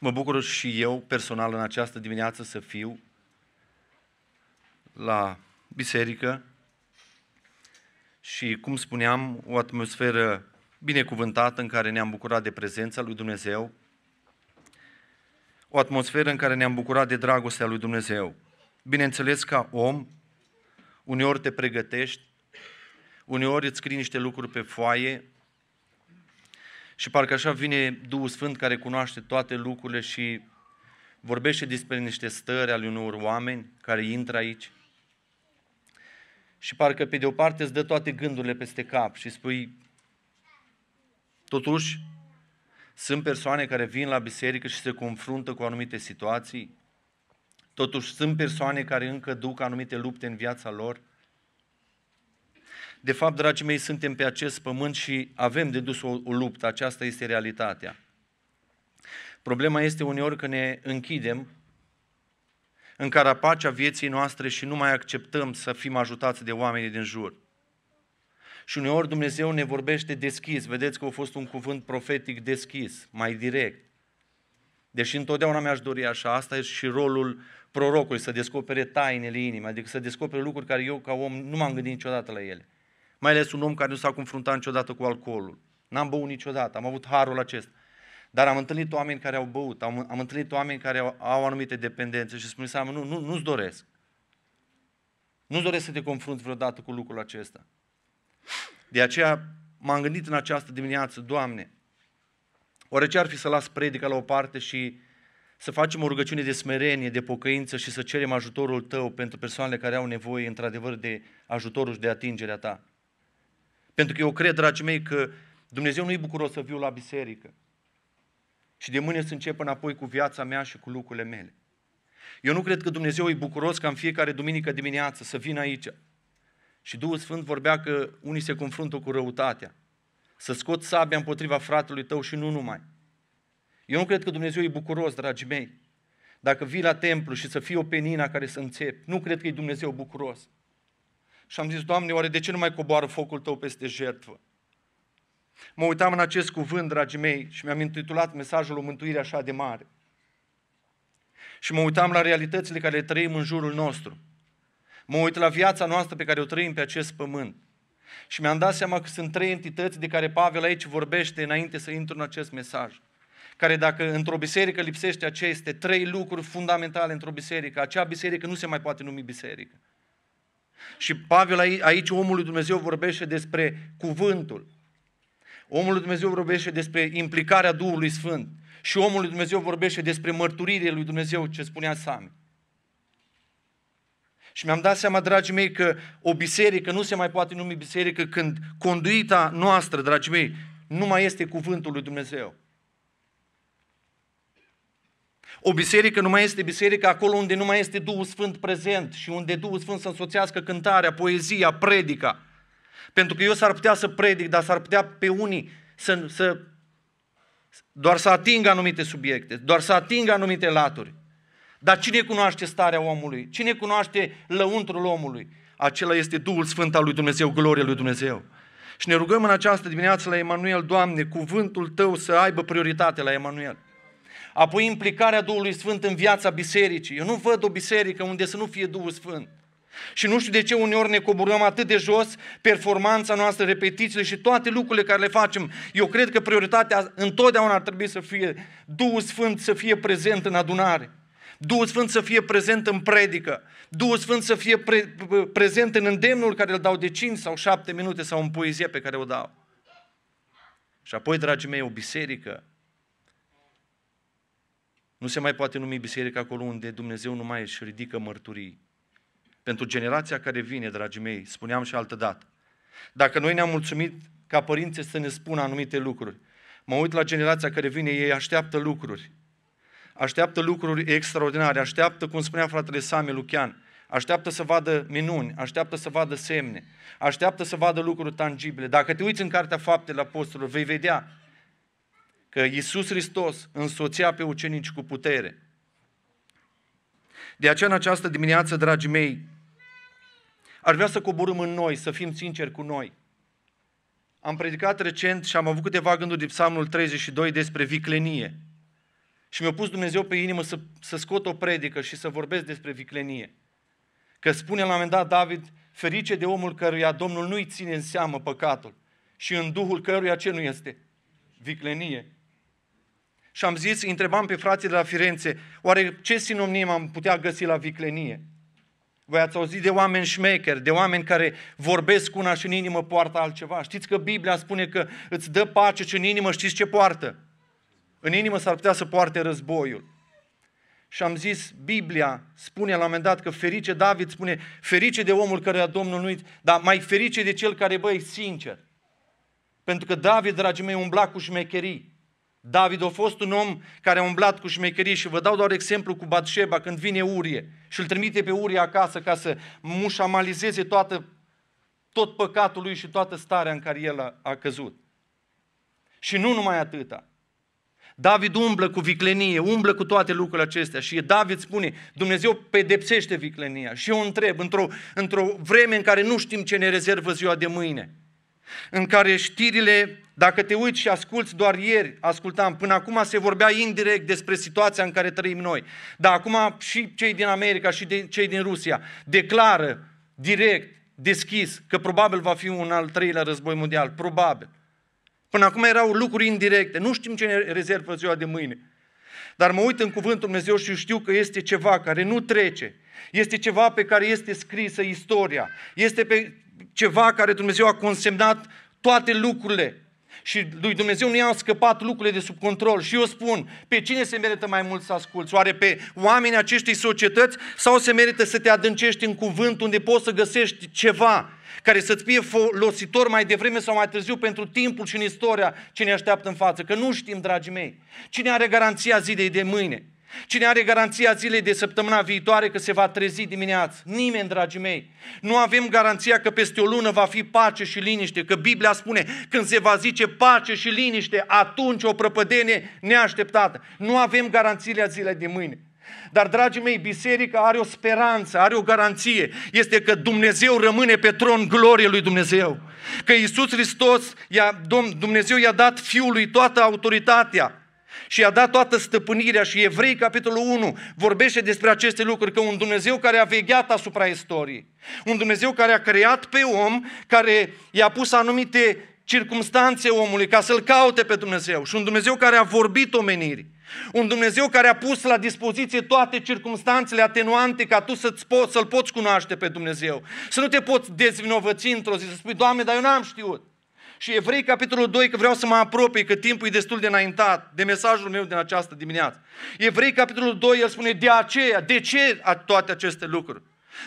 Mă bucur și eu personal în această dimineață să fiu la biserică și, cum spuneam, o atmosferă binecuvântată în care ne-am bucurat de prezența lui Dumnezeu, o atmosferă în care ne-am bucurat de dragostea lui Dumnezeu. Bineînțeles, ca om, uneori te pregătești, uneori îți scrii niște lucruri pe foaie, și parcă așa vine Duhul Sfânt care cunoaște toate lucrurile și vorbește despre niște stări ale unor oameni care intră aici. Și parcă pe de o parte îți dă toate gândurile peste cap și spui, totuși, sunt persoane care vin la biserică și se confruntă cu anumite situații. Totuși, sunt persoane care încă duc anumite lupte în viața lor. De fapt, dragii mei, suntem pe acest pământ și avem de dus o, o luptă, aceasta este realitatea. Problema este uneori că ne închidem în carapacea vieții noastre și nu mai acceptăm să fim ajutați de oamenii din jur. Și uneori Dumnezeu ne vorbește deschis. Vedeți că a fost un cuvânt profetic deschis, mai direct. Deși întotdeauna mi-aș dori așa, asta e și rolul prorocului, să descopere tainele inimii, adică să descopere lucruri care eu ca om nu m-am gândit niciodată la ele. Mai ales un om care nu s-a confruntat niciodată cu alcoolul. N-am băut niciodată, am avut harul acesta. Dar am întâlnit oameni care au băut, am, am întâlnit oameni care au, au anumite dependențe și spun, să nu, nu, nu-ți doresc. Nu-ți doresc să te confrunt vreodată cu lucrul acesta. De aceea m-am gândit în această dimineață, Doamne, oare ce ar fi să las predica la o parte și să facem o rugăciune de smerenie, de pocăință și să cerem ajutorul Tău pentru persoanele care au nevoie într-adevăr de ajutorul și de atingerea Ta. Pentru că eu cred, dragii mei, că Dumnezeu nu-i bucuros să viu la biserică. Și de mâine să încep înapoi cu viața mea și cu lucrurile mele. Eu nu cred că Dumnezeu e bucuros ca în fiecare duminică dimineață să vină aici. Și Duhul Sfânt vorbea că unii se confruntă cu răutatea. Să scot sabia împotriva fratelui tău și nu numai. Eu nu cred că Dumnezeu e bucuros, dragii mei. Dacă vii la templu și să fii o penina care să înțepi, nu cred că e Dumnezeu bucuros. Și am zis, Doamne, oare de ce nu mai coboară focul Tău peste jertfă? Mă uitam în acest cuvânt, dragii mei, și mi-am intitulat mesajul o mântuire așa de mare. Și mă uitam la realitățile care le trăim în jurul nostru. Mă uit la viața noastră pe care o trăim pe acest pământ. Și mi-am dat seama că sunt trei entități de care Pavel aici vorbește înainte să intru în acest mesaj. Care dacă într-o biserică lipsește aceste trei lucruri fundamentale într-o biserică, acea biserică nu se mai poate numi biserică. Și Pavel aici, omul lui Dumnezeu, vorbește despre cuvântul. Omul lui Dumnezeu vorbește despre implicarea Duhului Sfânt. Și omul lui Dumnezeu vorbește despre mărturirea lui Dumnezeu, ce spunea Sami. Și mi-am dat seama, dragii mei, că o biserică nu se mai poate numi biserică când conduita noastră, dragii mei, nu mai este cuvântul lui Dumnezeu. O biserică nu mai este biserică acolo unde nu mai este Duhul Sfânt prezent și unde Duhul Sfânt să însoțească cântarea, poezia, predica. Pentru că eu s-ar putea să predic, dar s-ar putea pe unii să, să doar să atingă anumite subiecte, doar să atingă anumite laturi. Dar cine cunoaște starea omului? Cine cunoaște lăuntrul omului? Acela este Duhul Sfânt al lui Dumnezeu, gloria lui Dumnezeu. Și ne rugăm în această dimineață la Emanuel, Doamne, cuvântul Tău să aibă prioritate la Emanuel apoi implicarea Duhului Sfânt în viața bisericii. Eu nu văd o biserică unde să nu fie Duhul Sfânt. Și nu știu de ce uneori ne coborăm atât de jos performanța noastră, repetițiile și toate lucrurile care le facem. Eu cred că prioritatea întotdeauna ar trebui să fie Duhul Sfânt să fie prezent în adunare. Duhul Sfânt să fie prezent în predică, Duhul Sfânt să fie pre- prezent în îndemnul care îl dau de 5 sau 7 minute sau în poezie pe care o dau. Și apoi, dragii mei, o biserică nu se mai poate numi biserica acolo unde Dumnezeu nu mai își ridică mărturii. Pentru generația care vine, dragii mei, spuneam și altă dată. Dacă noi ne-am mulțumit ca părinți să ne spună anumite lucruri, mă uit la generația care vine, ei așteaptă lucruri. Așteaptă lucruri extraordinare, așteaptă, cum spunea fratele Sami Lucian, așteaptă să vadă minuni, așteaptă să vadă semne, așteaptă să vadă lucruri tangibile. Dacă te uiți în Cartea Faptele Apostolului, vei vedea că Iisus Hristos însoțea pe ucenici cu putere. De aceea în această dimineață, dragii mei, ar vrea să coborâm în noi, să fim sinceri cu noi. Am predicat recent și am avut câteva gânduri din Psalmul 32 despre viclenie. Și mi-a pus Dumnezeu pe inimă să, să scot o predică și să vorbesc despre viclenie. Că spune la un moment dat David, ferice de omul căruia Domnul nu-i ține în seamă păcatul și în duhul căruia ce nu este? Viclenie și am zis, întrebam pe frații de la Firențe, oare ce sinonim am putea găsi la viclenie? Voi ați auzit de oameni șmecheri, de oameni care vorbesc una și în inimă poartă altceva. Știți că Biblia spune că îți dă pace și în inimă știți ce poartă? În inimă s-ar putea să poarte războiul. Și am zis, Biblia spune la un moment dat că ferice, David spune, ferice de omul care a Domnul nu dar mai ferice de cel care, băi, sincer. Pentru că David, dragii mei, umbla cu șmecherii. David a fost un om care a umblat cu șmecherii și vă dau doar exemplu cu Batșeba când vine Urie și îl trimite pe Urie acasă ca să mușamalizeze toată, tot păcatul lui și toată starea în care el a, a căzut. Și nu numai atâta. David umblă cu viclenie, umblă cu toate lucrurile acestea și David spune, Dumnezeu pedepsește viclenia. Și eu întreb, într-o, într vreme în care nu știm ce ne rezervă ziua de mâine, în care știrile, dacă te uiți și asculți doar ieri, ascultam, până acum se vorbea indirect despre situația în care trăim noi. Dar acum și cei din America și de, cei din Rusia declară direct, deschis, că probabil va fi un al treilea război mondial. Probabil. Până acum erau lucruri indirecte. Nu știm ce ne rezervă ziua de mâine. Dar mă uit în cuvântul Dumnezeu și știu că este ceva care nu trece. Este ceva pe care este scrisă istoria. Este pe ceva care Dumnezeu a consemnat toate lucrurile. Și lui Dumnezeu nu i-au scăpat lucrurile de sub control. Și eu spun, pe cine se merită mai mult să asculți? Oare pe oamenii acestei societăți sau se merită să te adâncești în cuvânt unde poți să găsești ceva care să-ți fie folositor mai devreme sau mai târziu pentru timpul și în istoria ce ne așteaptă în față? Că nu știm, dragii mei, cine are garanția zilei de mâine. Cine are garanția zilei de săptămâna viitoare că se va trezi dimineață? Nimeni, dragii mei. Nu avem garanția că peste o lună va fi pace și liniște, că Biblia spune când se va zice pace și liniște, atunci o prăpădenie neașteptată. Nu avem garanțiile zilei de mâine. Dar, dragii mei, biserica are o speranță, are o garanție. Este că Dumnezeu rămâne pe tron gloriei lui Dumnezeu. Că Iisus Hristos, i Dumnezeu i-a dat Fiului toată autoritatea și i-a dat toată stăpânirea și Evrei, capitolul 1, vorbește despre aceste lucruri, că un Dumnezeu care a vegheat asupra istoriei, un Dumnezeu care a creat pe om, care i-a pus anumite circumstanțe omului ca să-L caute pe Dumnezeu și un Dumnezeu care a vorbit omenirii. Un Dumnezeu care a pus la dispoziție toate circumstanțele atenuante ca tu să-ți poți, să-L poți cunoaște pe Dumnezeu. Să nu te poți dezvinovăți într-o zi, să spui, Doamne, dar eu n-am știut și Evrei, capitolul 2, că vreau să mă apropii, că timpul e destul de înaintat de mesajul meu din această dimineață. Evrei, capitolul 2, el spune de aceea, de ce toate aceste lucruri?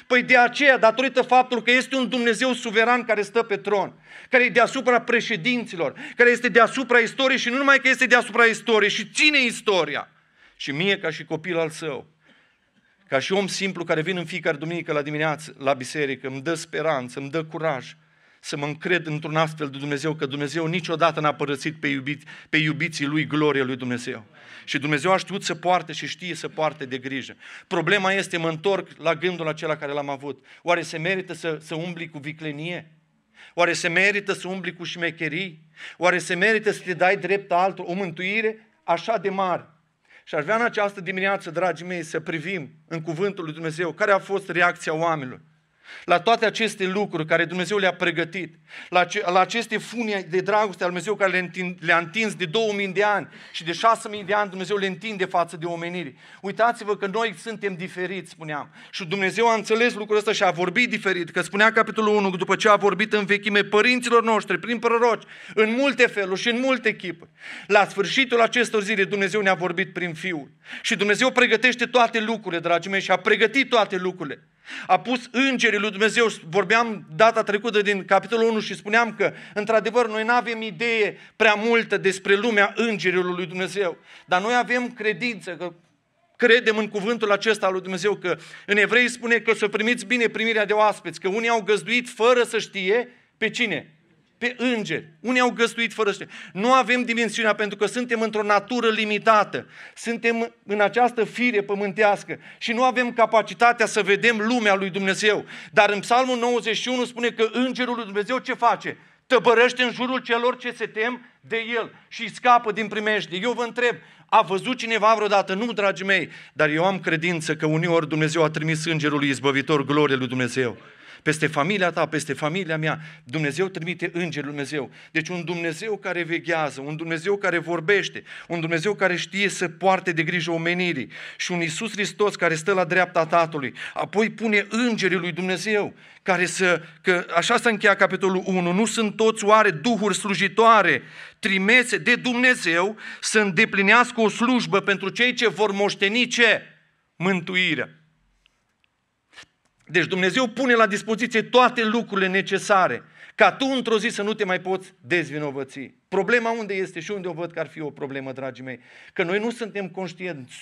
Păi de aceea, datorită faptului că este un Dumnezeu suveran care stă pe tron, care e deasupra președinților, care este deasupra istoriei și nu numai că este deasupra istoriei, și ține istoria. Și mie ca și copil al său, ca și om simplu care vin în fiecare duminică la dimineață, la biserică, îmi dă speranță, îmi dă curaj, să mă încred într-un astfel de Dumnezeu, că Dumnezeu niciodată n-a părăsit pe, iubit, pe iubiții lui gloria lui Dumnezeu. Și Dumnezeu a știut să poarte și știe să poarte de grijă. Problema este, mă întorc la gândul acela care l-am avut. Oare se merită să, să umbli cu viclenie? Oare se merită să umbli cu șmecherii? Oare se merită să te dai drept altul o mântuire așa de mare? Și aș vrea în această dimineață, dragii mei, să privim în cuvântul lui Dumnezeu care a fost reacția oamenilor la toate aceste lucruri care Dumnezeu le-a pregătit, la, ce, la aceste funii de dragoste al Dumnezeu care le întind, le-a întins de 2000 de ani și de 6000 de ani Dumnezeu le întinde față de omenire. Uitați-vă că noi suntem diferiți, spuneam. Și Dumnezeu a înțeles lucrul ăsta și a vorbit diferit, că spunea capitolul 1, după ce a vorbit în vechime părinților noștri, prin proroci, în multe feluri și în multe chipuri. La sfârșitul acestor zile Dumnezeu ne-a vorbit prin Fiul. Și Dumnezeu pregătește toate lucrurile, dragii mei, și a pregătit toate lucrurile. A pus îngerii lui Dumnezeu, vorbeam data trecută din capitolul 1 și spuneam că, într-adevăr, noi nu avem idee prea multă despre lumea îngerilor lui Dumnezeu, dar noi avem credință că credem în cuvântul acesta al lui Dumnezeu, că în evrei spune că să primiți bine primirea de oaspeți, că unii au găzduit fără să știe pe cine? pe îngeri. Unii au găstuit fără știință. Nu avem dimensiunea pentru că suntem într-o natură limitată. Suntem în această fire pământească și nu avem capacitatea să vedem lumea lui Dumnezeu. Dar în Psalmul 91 spune că îngerul lui Dumnezeu ce face? Tăbărăște în jurul celor ce se tem de el și scapă din primejde. Eu vă întreb, a văzut cineva vreodată? Nu, dragii mei, dar eu am credință că uneori Dumnezeu a trimis îngerul lui izbăvitor glorie lui Dumnezeu peste familia ta, peste familia mea. Dumnezeu trimite Îngerul Dumnezeu. Deci un Dumnezeu care veghează, un Dumnezeu care vorbește, un Dumnezeu care știe să poarte de grijă omenirii și un Iisus Hristos care stă la dreapta Tatălui. Apoi pune Îngerii lui Dumnezeu care să, că așa se încheia capitolul 1, nu sunt toți oare duhuri slujitoare trimese de Dumnezeu să îndeplinească o slujbă pentru cei ce vor moșteni ce? Mântuirea. Deci Dumnezeu pune la dispoziție toate lucrurile necesare ca tu într-o zi să nu te mai poți dezvinovăți. Problema unde este și unde o văd că ar fi o problemă, dragii mei, că noi nu suntem conștienți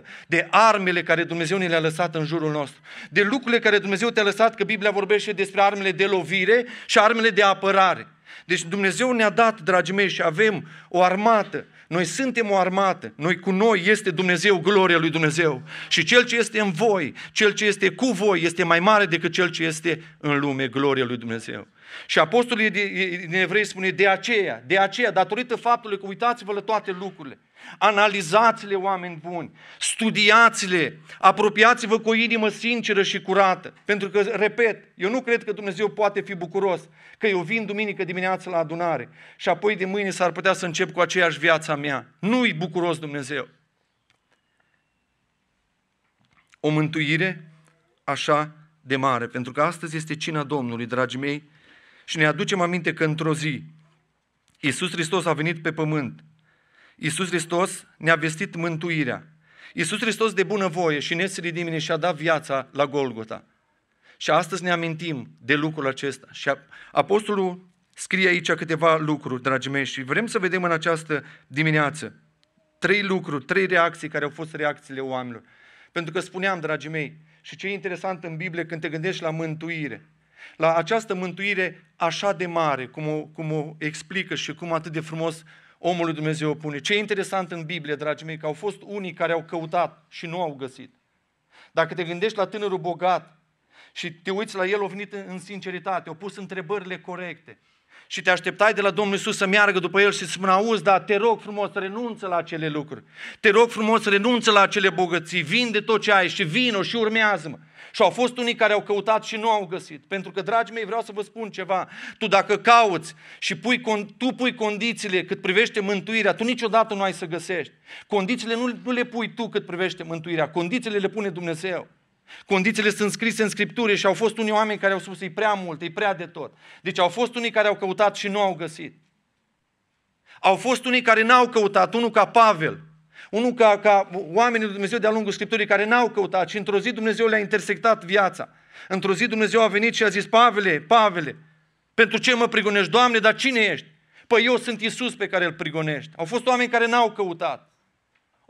100% de armele care Dumnezeu ne le-a lăsat în jurul nostru, de lucrurile care Dumnezeu te-a lăsat, că Biblia vorbește despre armele de lovire și armele de apărare. Deci Dumnezeu ne-a dat, dragii mei, și avem o armată noi suntem o armată, noi cu noi este Dumnezeu, gloria lui Dumnezeu. Și cel ce este în voi, cel ce este cu voi, este mai mare decât cel ce este în lume, gloria lui Dumnezeu. Și apostolul din Evrei spune de aceea, de aceea, datorită faptului că uitați-vă la toate lucrurile. Analizați-le, oameni buni, studiați-le, apropiați-vă cu o inimă sinceră și curată. Pentru că, repet, eu nu cred că Dumnezeu poate fi bucuros că eu vin duminică dimineața la adunare și apoi de mâine s-ar putea să încep cu aceeași viața mea. Nu-i bucuros Dumnezeu. O mântuire așa de mare, pentru că astăzi este cina Domnului, dragii mei, și ne aducem aminte că într-o zi Iisus Hristos a venit pe pământ Iisus Hristos ne-a vestit mântuirea. Iisus Hristos de bună voie și nesrii dimine și-a dat viața la Golgota. Și astăzi ne amintim de lucrul acesta. Și apostolul scrie aici câteva lucruri, dragii mei, și vrem să vedem în această dimineață trei lucruri, trei reacții care au fost reacțiile oamenilor. Pentru că spuneam, dragii mei, și ce e interesant în Biblie când te gândești la mântuire, la această mântuire așa de mare, cum o, cum o explică și cum atât de frumos omul lui Dumnezeu o pune. Ce e interesant în Biblie, dragii mei, că au fost unii care au căutat și nu au găsit. Dacă te gândești la tânărul bogat și te uiți la el, a venit în sinceritate, au pus întrebările corecte, și te așteptai de la Domnul Isus să meargă după el și să spună, auzi, dar te rog frumos să renunță la acele lucruri. Te rog frumos să renunță la acele bogății, vinde tot ce ai și vino și urmează-mă. Și au fost unii care au căutat și nu au găsit. Pentru că, dragi mei, vreau să vă spun ceva. Tu dacă cauți și pui, tu pui condițiile cât privește mântuirea, tu niciodată nu ai să găsești. Condițiile nu, nu le pui tu cât privește mântuirea, condițiile le pune Dumnezeu. Condițiile sunt scrise în Scriptură și au fost unii oameni care au spus e prea mult, e prea de tot. Deci au fost unii care au căutat și nu au găsit. Au fost unii care n-au căutat, unul ca Pavel, unul ca, ca oamenii lui Dumnezeu de-a lungul Scripturii care n-au căutat și într-o zi Dumnezeu le-a intersectat viața. Într-o zi Dumnezeu a venit și a zis, Pavele, Pavele, pentru ce mă prigonești, Doamne, dar cine ești? Păi eu sunt Isus pe care îl prigonești. Au fost oameni care n-au căutat.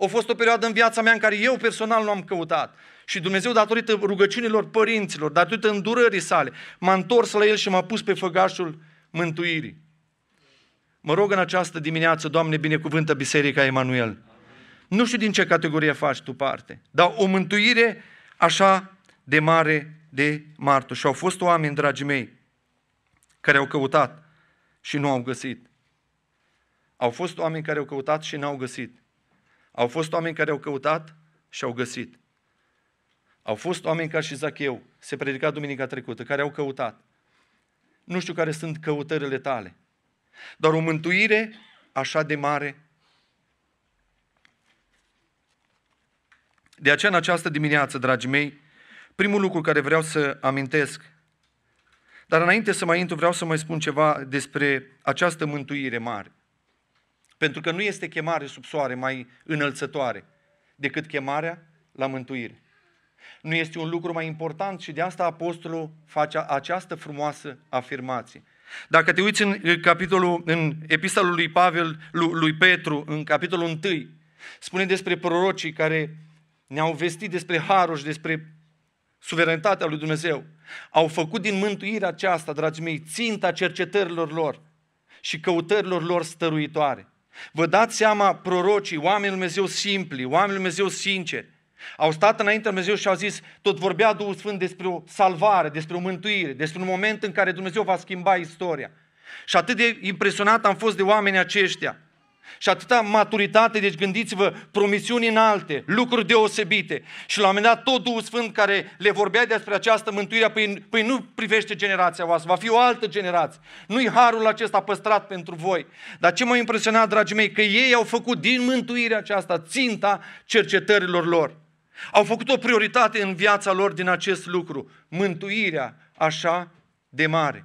Au fost o perioadă în viața mea în care eu personal nu am căutat. Și Dumnezeu, datorită rugăciunilor părinților, datorită îndurării sale, m-a întors la el și m-a pus pe făgașul mântuirii. Mă rog în această dimineață, Doamne, binecuvântă Biserica Emanuel. Nu știu din ce categorie faci tu parte, dar o mântuire așa de mare de martor. Și au fost oameni, dragii mei, care au căutat și nu au găsit. Au fost oameni care au căutat și n-au găsit. Au fost oameni care au căutat și au găsit. Au fost oameni ca și Zacheu, se predica duminica trecută, care au căutat. Nu știu care sunt căutările tale, dar o mântuire așa de mare. De aceea, în această dimineață, dragii mei, primul lucru care vreau să amintesc, dar înainte să mai intru, vreau să mai spun ceva despre această mântuire mare. Pentru că nu este chemare sub soare mai înălțătoare decât chemarea la mântuire. Nu este un lucru mai important și de asta apostolul face această frumoasă afirmație. Dacă te uiți în capitolul în epistola lui Pavel lui Petru, în capitolul 1, spune despre prorocii care ne-au vestit despre harul și despre suverenitatea lui Dumnezeu. Au făcut din mântuirea aceasta, dragii mei, ținta cercetărilor lor și căutărilor lor stăruitoare. Vă dați seama, prorocii, oamenii lui Dumnezeu simpli, oamenii lui Dumnezeu sinceri, au stat înainte Dumnezeu și au zis, tot vorbea Duhul Sfânt despre o salvare, despre o mântuire, despre un moment în care Dumnezeu va schimba istoria. Și atât de impresionat am fost de oamenii aceștia. Și atâta maturitate, deci gândiți-vă, promisiuni înalte, lucruri deosebite. Și la un moment dat tot Duhul Sfânt care le vorbea despre această mântuire, păi, păi nu privește generația voastră, va fi o altă generație. Nu-i harul acesta păstrat pentru voi. Dar ce m-a impresionat, dragii mei, că ei au făcut din mântuirea aceasta ținta cercetărilor lor. Au făcut o prioritate în viața lor din acest lucru, mântuirea așa de mare.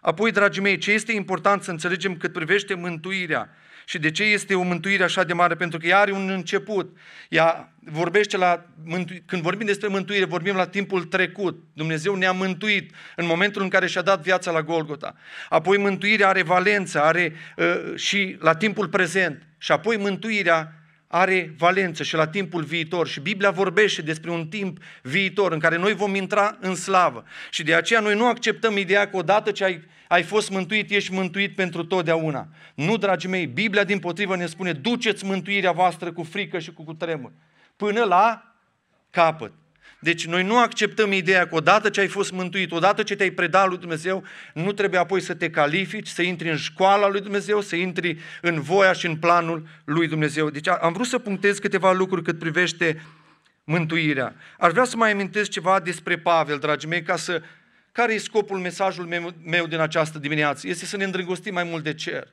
Apoi, dragii mei, ce este important să înțelegem cât privește mântuirea și de ce este o mântuire așa de mare? Pentru că ea are un început. Ea vorbește la mântu- când vorbim despre mântuire, vorbim la timpul trecut. Dumnezeu ne-a mântuit în momentul în care și-a dat viața la Golgota. Apoi mântuirea are valență, are uh, și la timpul prezent. Și apoi mântuirea are valență și la timpul viitor și Biblia vorbește despre un timp viitor în care noi vom intra în slavă și de aceea noi nu acceptăm ideea că odată ce ai, ai fost mântuit, ești mântuit pentru totdeauna. Nu, dragii mei, Biblia din potrivă ne spune duceți mântuirea voastră cu frică și cu cutremur până la capăt. Deci noi nu acceptăm ideea că odată ce ai fost mântuit, odată ce te-ai predat lui Dumnezeu, nu trebuie apoi să te califici, să intri în școala lui Dumnezeu, să intri în voia și în planul lui Dumnezeu. Deci am vrut să punctez câteva lucruri cât privește mântuirea. Aș vrea să mai amintesc ceva despre Pavel, dragii mei, ca să... Care e scopul mesajul meu, meu din această dimineață? Este să ne îndrăgostim mai mult de cer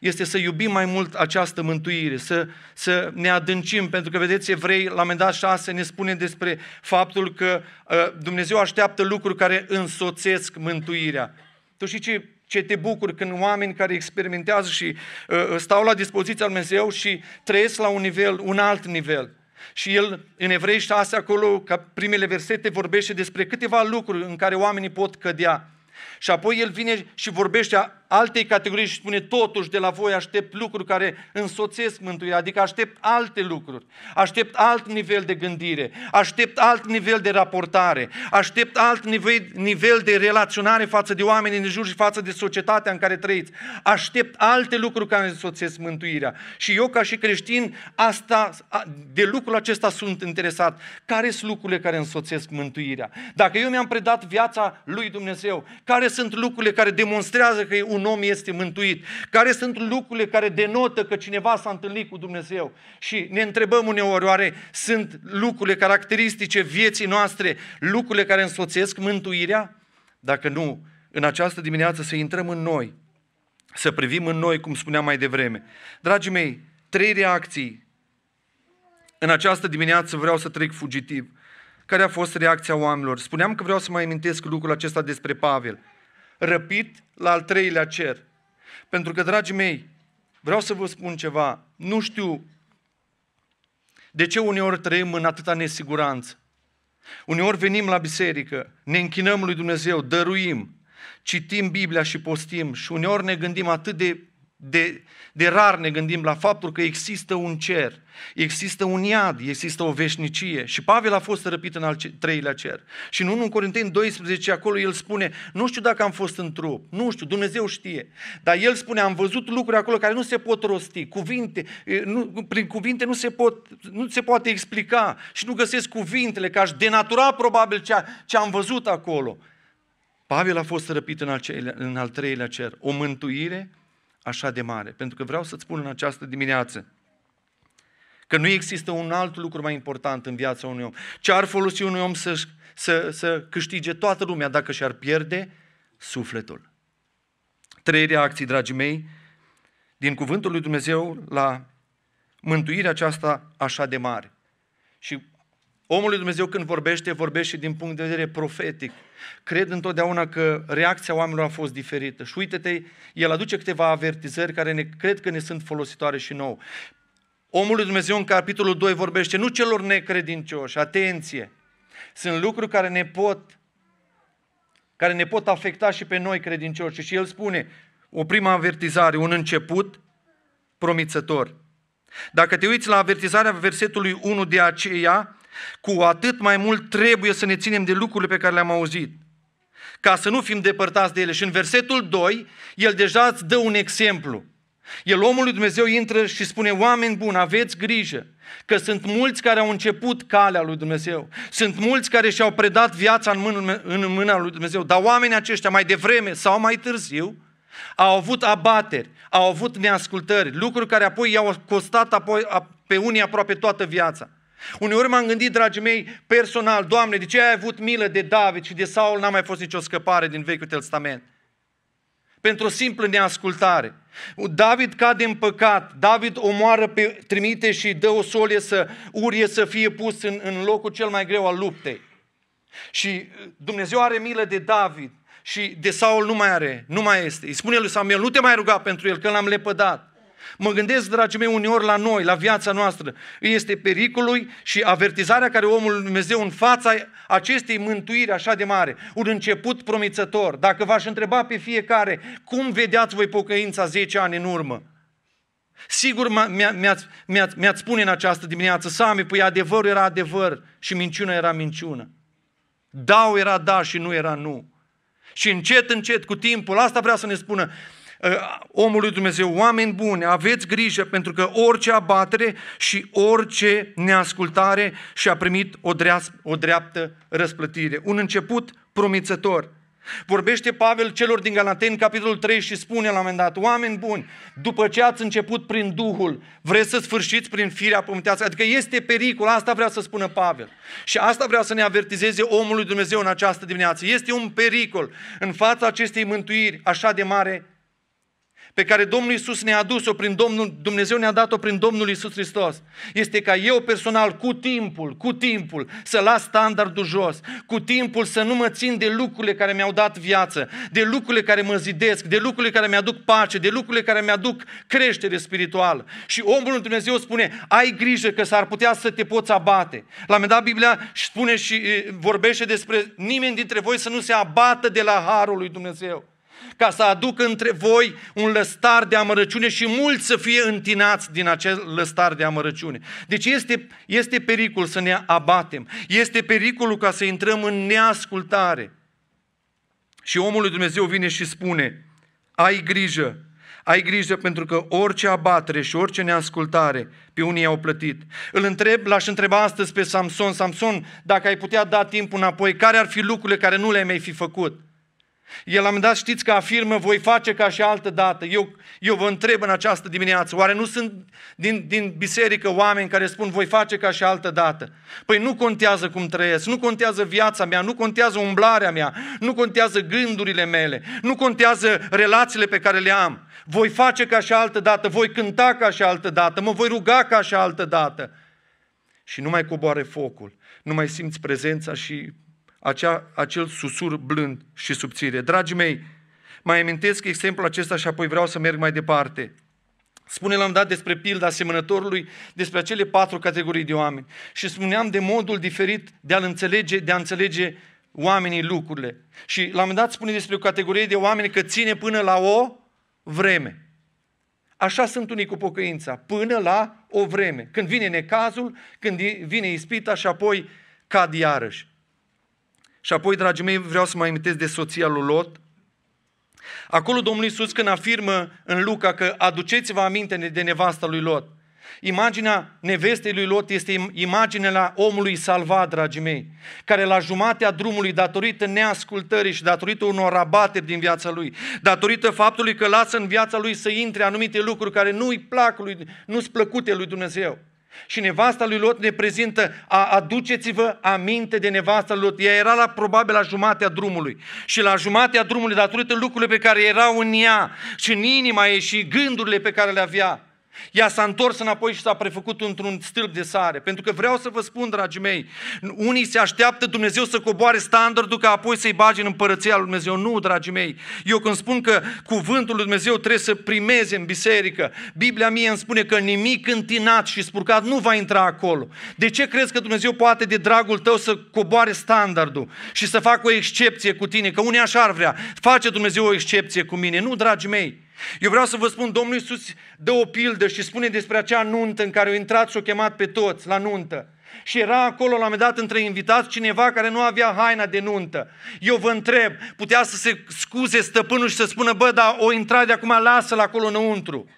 este să iubim mai mult această mântuire, să, să ne adâncim, pentru că, vedeți, Evrei, la moment 6, ne spune despre faptul că uh, Dumnezeu așteaptă lucruri care însoțesc mântuirea. Tu știi ce, ce te bucur când oameni care experimentează și uh, stau la dispoziția lui Dumnezeu și trăiesc la un nivel, un alt nivel. Și el, în Evrei 6, acolo, ca primele versete, vorbește despre câteva lucruri în care oamenii pot cădea. Și apoi el vine și vorbește altei categorii și spune, totuși de la voi aștept lucruri care însoțesc mântuirea, adică aștept alte lucruri, aștept alt nivel de gândire, aștept alt nivel de raportare, aștept alt nivel, nivel de relaționare față de oameni în jur și față de societatea în care trăiți, aștept alte lucruri care însoțesc mântuirea. Și eu ca și creștin, asta, de lucrul acesta sunt interesat. Care sunt lucrurile care însoțesc mântuirea? Dacă eu mi-am predat viața lui Dumnezeu, care sunt lucrurile care demonstrează că un om este mântuit, care sunt lucrurile care denotă că cineva s-a întâlnit cu Dumnezeu. Și ne întrebăm uneori, oare sunt lucrurile caracteristice vieții noastre, lucrurile care însoțesc mântuirea? Dacă nu, în această dimineață să intrăm în noi, să privim în noi, cum spuneam mai devreme. Dragii mei, trei reacții. În această dimineață vreau să trec fugitiv care a fost reacția oamenilor. Spuneam că vreau să mai amintesc lucrul acesta despre Pavel. Răpit la al treilea cer. Pentru că, dragii mei, vreau să vă spun ceva. Nu știu de ce uneori trăim în atâta nesiguranță. Uneori venim la biserică, ne închinăm lui Dumnezeu, dăruim, citim Biblia și postim și uneori ne gândim atât de de, de rar ne gândim la faptul că există un cer, există un iad, există o veșnicie și Pavel a fost răpit în al treilea cer. Și în 1 Corinteni 12 acolo el spune, nu știu dacă am fost în trup, nu știu, Dumnezeu știe, dar el spune, am văzut lucruri acolo care nu se pot rosti, cuvinte, nu, prin cuvinte nu se, pot, nu se poate explica și nu găsesc cuvintele, că aș denatura probabil ce, ce am văzut acolo. Pavel a fost răpit în al, în al treilea cer, o mântuire așa de mare? Pentru că vreau să-ți spun în această dimineață că nu există un alt lucru mai important în viața unui om. Ce ar folosi unui om să, să, să câștige toată lumea dacă și-ar pierde sufletul? Trei reacții, dragii mei, din cuvântul lui Dumnezeu la mântuirea aceasta așa de mare. Și Omul lui Dumnezeu când vorbește, vorbește din punct de vedere profetic. Cred întotdeauna că reacția oamenilor a fost diferită. Și uite-te, el aduce câteva avertizări care ne, cred că ne sunt folositoare și nouă. Omul lui Dumnezeu în capitolul 2 vorbește nu celor necredincioși, atenție! Sunt lucruri care ne pot care ne pot afecta și pe noi credincioși. Și el spune, o prima avertizare, un început promițător. Dacă te uiți la avertizarea versetului 1 de aceea, cu atât mai mult trebuie să ne ținem de lucrurile pe care le-am auzit ca să nu fim depărtați de ele. Și în versetul 2, el deja îți dă un exemplu. El, omul lui Dumnezeu, intră și spune, oameni buni, aveți grijă, că sunt mulți care au început calea lui Dumnezeu. Sunt mulți care și-au predat viața în, mână, mâna lui Dumnezeu. Dar oamenii aceștia, mai devreme sau mai târziu, au avut abateri, au avut neascultări, lucruri care apoi i-au costat apoi, pe unii aproape toată viața. Uneori m-am gândit, dragii mei, personal, Doamne, de ce ai avut milă de David și de Saul n-a mai fost nicio scăpare din Vechiul Testament? Pentru o simplă neascultare. David cade în păcat, David omoară pe trimite și dă o solie să urie să fie pus în, în locul cel mai greu al luptei. Și uh, Dumnezeu are milă de David și de Saul nu mai are, nu mai este. Îi spune lui Samuel, nu te mai ruga pentru el, că l-am lepădat. Mă gândesc, dragii mei, uneori la noi, la viața noastră. Este pericolul și avertizarea care omul Dumnezeu în fața acestei mântuiri așa de mare. Un început promițător. Dacă v-aș întreba pe fiecare, cum vedeați voi pocăința 10 ani în urmă? Sigur mi-ați, mi-ați, mi-ați spune în această dimineață, Sami, păi adevărul era adevăr și minciuna era minciună. Dau era da și nu era nu. Și încet, încet, cu timpul, asta vrea să ne spună ă, omul lui Dumnezeu, oameni buni, aveți grijă pentru că orice abatere și orice neascultare și-a primit o, dreas, o dreaptă răsplătire. Un început promițător. Vorbește Pavel celor din Galateni, capitolul 3 și spune la un moment dat, oameni buni, după ce ați început prin Duhul, vreți să sfârșiți prin firea pământească. Adică este pericol, asta vrea să spună Pavel. Și asta vrea să ne avertizeze omul Dumnezeu în această dimineață. Este un pericol în fața acestei mântuiri așa de mare pe care Domnul Isus ne-a adus-o prin Domnul, Dumnezeu ne-a dat-o prin Domnul Isus Hristos, este ca eu personal, cu timpul, cu timpul, să las standardul jos, cu timpul să nu mă țin de lucrurile care mi-au dat viață, de lucrurile care mă zidesc, de lucrurile care mi-aduc pace, de lucrurile care mi-aduc creștere spirituală. Și omul în Dumnezeu spune, ai grijă că s-ar putea să te poți abate. La un dat Biblia spune și vorbește despre nimeni dintre voi să nu se abată de la harul lui Dumnezeu ca să aduc între voi un lăstar de amărăciune și mulți să fie întinați din acel lăstar de amărăciune. Deci este, este pericol să ne abatem, este pericolul ca să intrăm în neascultare. Și omul lui Dumnezeu vine și spune, ai grijă, ai grijă pentru că orice abatere și orice neascultare pe unii au plătit. Îl întreb, l-aș întreba astăzi pe Samson, Samson, dacă ai putea da timp înapoi, care ar fi lucrurile care nu le-ai mai fi făcut? El am dat știți că afirmă, voi face ca și altă dată. Eu, eu vă întreb în această dimineață, oare nu sunt din, din biserică oameni care spun, voi face ca și altă dată? Păi nu contează cum trăiesc, nu contează viața mea, nu contează umblarea mea, nu contează gândurile mele, nu contează relațiile pe care le am. Voi face ca și altă dată, voi cânta ca și altă dată, mă voi ruga ca și altă dată. Și nu mai coboare focul, nu mai simți prezența și acea, acel susur blând și subțire. Dragii mei, mai amintesc exemplul acesta și apoi vreau să merg mai departe. Spune l-am dat despre pilda asemănătorului, despre acele patru categorii de oameni. Și spuneam de modul diferit de a înțelege, de a înțelege oamenii lucrurile. Și la un dat spune despre o categorie de oameni că ține până la o vreme. Așa sunt unii cu pocăința, până la o vreme. Când vine necazul, când vine ispita și apoi cad iarăși. Și apoi, dragii mei, vreau să mai amintesc de soția lui Lot. Acolo Domnul Iisus când afirmă în Luca că aduceți-vă aminte de nevasta lui Lot. Imaginea nevestei lui Lot este imaginea omului salvat, dragii mei, care la jumatea drumului, datorită neascultării și datorită unor rabateri din viața lui, datorită faptului că lasă în viața lui să intre anumite lucruri care nu-i plac lui, nu-s plăcute lui Dumnezeu, și nevasta lui Lot ne prezintă, a, aduceți-vă aminte de nevasta lui Lot. Ea era la, probabil la jumatea drumului. Și la jumatea drumului, datorită lucrurile pe care erau în ea și în inima ei și gândurile pe care le avea, ea s-a întors înapoi și s-a prefăcut într-un stâlp de sare. Pentru că vreau să vă spun, dragii mei, unii se așteaptă Dumnezeu să coboare standardul ca apoi să-i bage în împărăția lui Dumnezeu. Nu, dragii mei. Eu când spun că cuvântul lui Dumnezeu trebuie să primeze în biserică, Biblia mie îmi spune că nimic întinat și spurcat nu va intra acolo. De ce crezi că Dumnezeu poate de dragul tău să coboare standardul și să facă o excepție cu tine? Că unii așa ar vrea. Face Dumnezeu o excepție cu mine. Nu, dragii mei. Eu vreau să vă spun, Domnul Iisus dă o pildă și spune despre acea nuntă în care au intrat și o chemat pe toți la nuntă. Și era acolo, la un moment dat, între invitați, cineva care nu avea haina de nuntă. Eu vă întreb, putea să se scuze stăpânul și să spună, bă, dar o intrare de acum, lasă-l acolo înăuntru.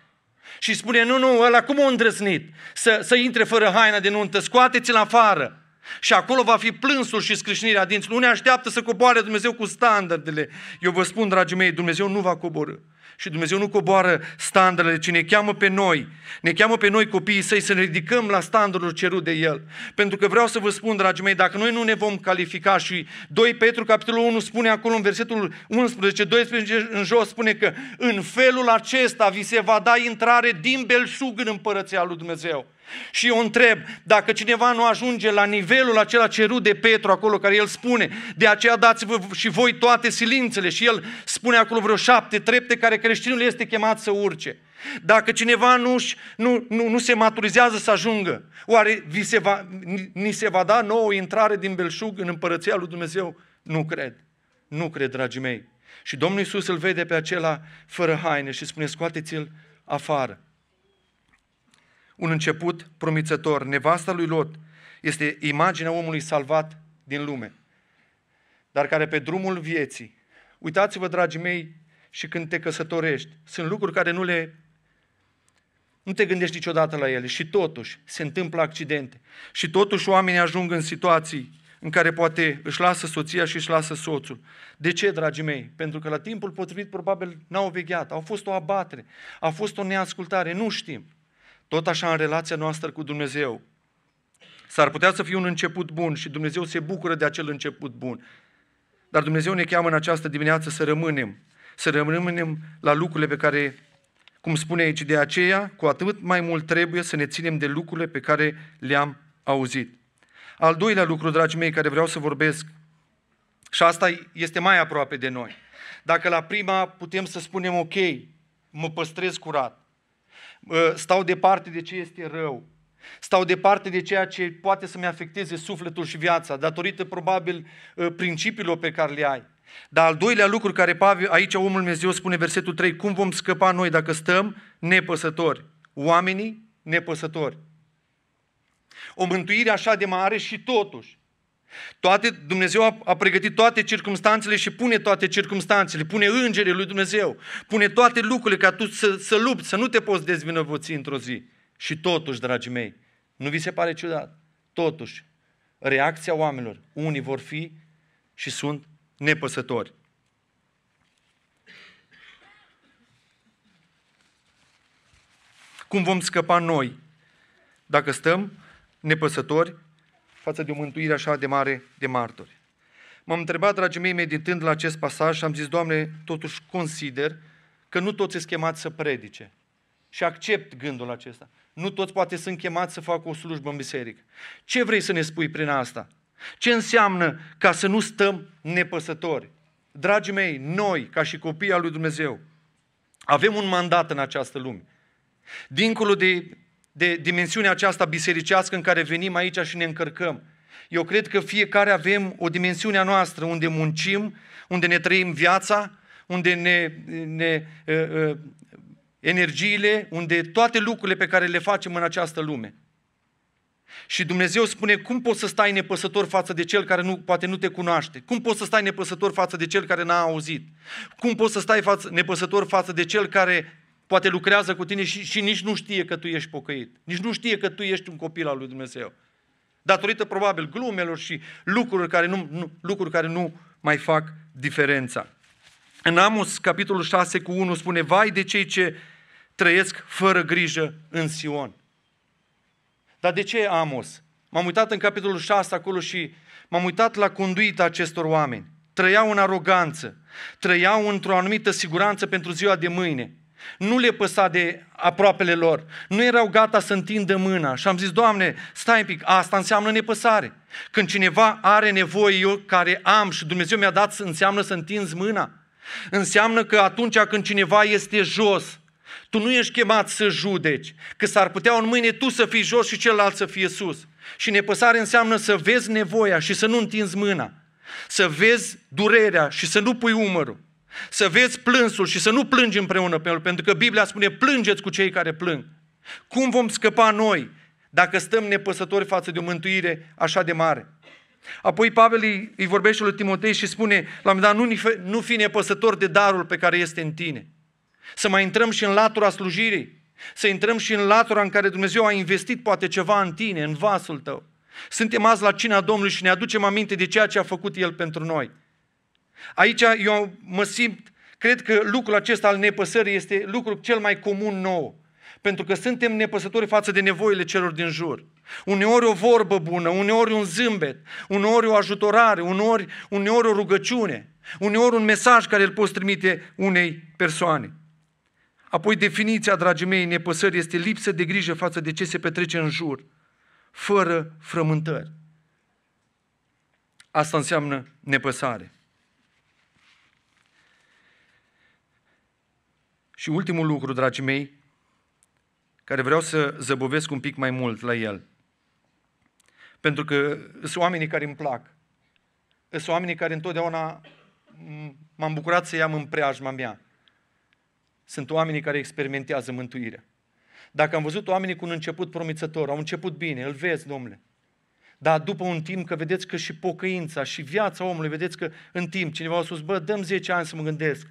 Și spune, nu, nu, ăla cum o îndrăznit să, să intre fără haina de nuntă, scoateți-l afară. Și acolo va fi plânsul și scrâșnirea dinților. Nu ne așteaptă să coboare Dumnezeu cu standardele. Eu vă spun, dragii mei, Dumnezeu nu va coborâ. Și Dumnezeu nu coboară standardele, ci ne cheamă pe noi. Ne cheamă pe noi copiii săi să ne ridicăm la standardul cerut de El. Pentru că vreau să vă spun, dragii mei, dacă noi nu ne vom califica și 2 Petru, capitolul 1, spune acolo în versetul 11, 12 în jos, spune că în felul acesta vi se va da intrare din belșug în împărăția lui Dumnezeu. Și eu întreb, dacă cineva nu ajunge la nivelul acela cerut de Petru acolo, care el spune, de aceea dați-vă și voi toate silințele și el spune acolo vreo șapte trepte care creștinul este chemat să urce. Dacă cineva nu, nu, nu, nu se maturizează să ajungă, oare vi se va, ni se va da nouă intrare din belșug în împărăția lui Dumnezeu? Nu cred. Nu cred, dragii mei. Și Domnul Iisus îl vede pe acela fără haine și spune, scoateți-l afară un început promițător. Nevasta lui Lot este imaginea omului salvat din lume, dar care pe drumul vieții, uitați-vă, dragii mei, și când te căsătorești, sunt lucruri care nu le nu te gândești niciodată la ele și totuși se întâmplă accidente. Și totuși oamenii ajung în situații în care poate își lasă soția și își lasă soțul. De ce, dragii mei? Pentru că la timpul potrivit probabil n-au vegheat, au fost o abatere, a fost o neascultare, nu știm. Tot așa în relația noastră cu Dumnezeu. S-ar putea să fie un început bun și Dumnezeu se bucură de acel început bun. Dar Dumnezeu ne cheamă în această dimineață să rămânem, să rămânem la lucrurile pe care, cum spune aici, de aceea, cu atât mai mult trebuie să ne ținem de lucrurile pe care le-am auzit. Al doilea lucru, dragii mei, care vreau să vorbesc, și asta este mai aproape de noi. Dacă la prima putem să spunem, ok, mă păstrez curat, Ă, stau departe de ce este rău, stau departe de ceea ce poate să-mi afecteze sufletul și viața, datorită probabil ă, principiilor pe care le ai. Dar al doilea lucru care Pavel, aici omul Dumnezeu spune versetul 3, cum vom scăpa noi dacă stăm nepăsători? Oamenii nepăsători. O mântuire așa de mare și totuși toate, Dumnezeu a, a pregătit toate circumstanțele și pune toate circumstanțele, pune îngerii lui Dumnezeu, pune toate lucrurile ca tu să, să lupți, să nu te poți dezvinovăți într-o zi. Și totuși, dragii mei, nu vi se pare ciudat? Totuși, reacția oamenilor, unii vor fi și sunt nepăsători. Cum vom scăpa noi dacă stăm nepăsători față de o mântuire așa de mare de martori. M-am întrebat, dragii mei, meditând la acest pasaj și am zis, Doamne, totuși consider că nu toți sunt chemați să predice. Și accept gândul acesta. Nu toți poate sunt chemați să facă o slujbă în biserică. Ce vrei să ne spui prin asta? Ce înseamnă ca să nu stăm nepăsători? Dragii mei, noi, ca și copii al lui Dumnezeu, avem un mandat în această lume. Dincolo de de dimensiunea aceasta bisericească în care venim aici și ne încărcăm. Eu cred că fiecare avem o dimensiune a noastră unde muncim, unde ne trăim viața, unde ne, ne uh, uh, energiile, unde toate lucrurile pe care le facem în această lume. Și Dumnezeu spune, cum poți să stai nepăsător față de cel care nu, poate nu te cunoaște? Cum poți să stai nepăsător față de cel care n-a auzit? Cum poți să stai față, nepăsător față de cel care Poate lucrează cu tine și, și nici nu știe că tu ești pocăit. Nici nu știe că tu ești un copil al lui Dumnezeu. Datorită probabil glumelor și lucruri care nu, nu, lucruri care nu mai fac diferența. În Amos, capitolul 6 cu 1, spune, Vai de cei ce trăiesc fără grijă în Sion. Dar de ce Amos? M-am uitat în capitolul 6 acolo și m-am uitat la conduita acestor oameni. Trăiau în aroganță, trăiau într-o anumită siguranță pentru ziua de mâine. Nu le păsa de aproapele lor. Nu erau gata să întindă mâna. Și am zis, Doamne, stai un pic, asta înseamnă nepăsare. Când cineva are nevoie, eu care am și Dumnezeu mi-a dat, înseamnă să întinzi mâna. Înseamnă că atunci când cineva este jos, tu nu ești chemat să judeci, că s-ar putea în mâine tu să fii jos și celălalt să fie sus. Și nepăsare înseamnă să vezi nevoia și să nu întinzi mâna, să vezi durerea și să nu pui umărul, să vezi plânsul și să nu plângi împreună pe el, pentru că Biblia spune plângeți cu cei care plâng. Cum vom scăpa noi dacă stăm nepăsători față de o mântuire așa de mare? Apoi Pavel îi, vorbește lui Timotei și spune, la un dat, nu, nu fi nepăsător de darul pe care este în tine. Să mai intrăm și în latura slujirii, să intrăm și în latura în care Dumnezeu a investit poate ceva în tine, în vasul tău. Suntem azi la cina Domnului și ne aducem aminte de ceea ce a făcut El pentru noi. Aici eu mă simt, cred că lucrul acesta al nepăsării este lucrul cel mai comun nou. Pentru că suntem nepăsători față de nevoile celor din jur. Uneori o vorbă bună, uneori un zâmbet, uneori o ajutorare, uneori, uneori o rugăciune, uneori un mesaj care îl poți trimite unei persoane. Apoi definiția, dragii mei, nepăsării este lipsă de grijă față de ce se petrece în jur, fără frământări. Asta înseamnă nepăsare. Și ultimul lucru, dragii mei, care vreau să zăbovesc un pic mai mult la el. Pentru că sunt oamenii care îmi plac. Sunt oamenii care întotdeauna m-am bucurat să i-am în preajma mea. Sunt oamenii care experimentează mântuirea. Dacă am văzut oamenii cu un început promițător, au început bine, îl vezi, domnule. Dar după un timp, că vedeți că și pocăința și viața omului, vedeți că în timp cineva a spus, bă, dăm 10 ani să mă gândesc.